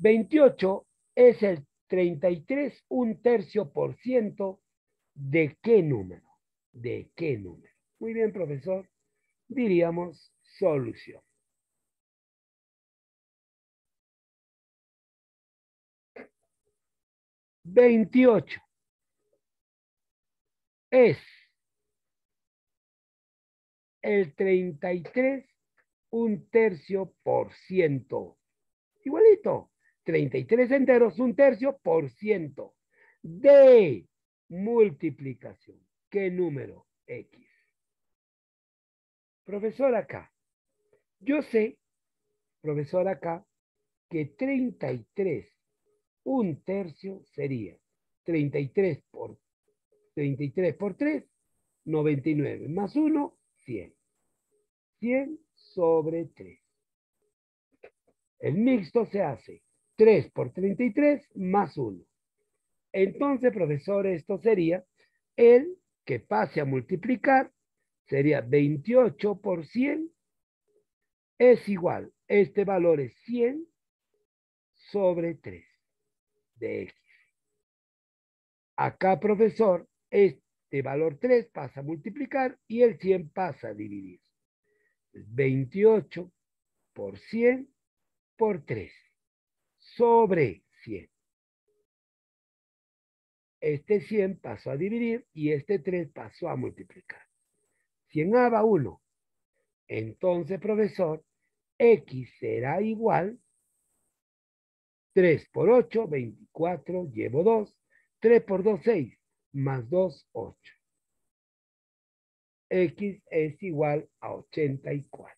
28 es el 33, un tercio por ciento de qué número. ¿De qué número? Muy bien, profesor. Diríamos solución. Veintiocho es el 33, un tercio por ciento. Igualito, 33 enteros, un tercio por ciento de multiplicación. ¿Qué número? X. Profesor acá, yo sé, profesor acá, que 33, un tercio sería 33 por 33 por 3, 99, más 1, 100. 100 sobre 3. El mixto se hace 3 por 33 más 1. Entonces, profesor, esto sería el que pase a multiplicar, sería 28 por 100 es igual, este valor es 100 sobre 3 de X. Acá, profesor, este valor 3 pasa a multiplicar y el 100 pasa a dividir. 28 por 100 por 3 sobre 100. Este 100 pasó a dividir y este 3 pasó a multiplicar. 100A va 1. Entonces, profesor, X será igual 3 por 8, 24, llevo 2. 3 por 2, 6, más 2, 8. X es igual a 84.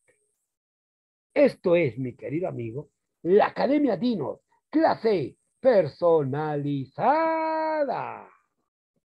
Esto es, mi querido amigo, la Academia Dinos, clase personalizada.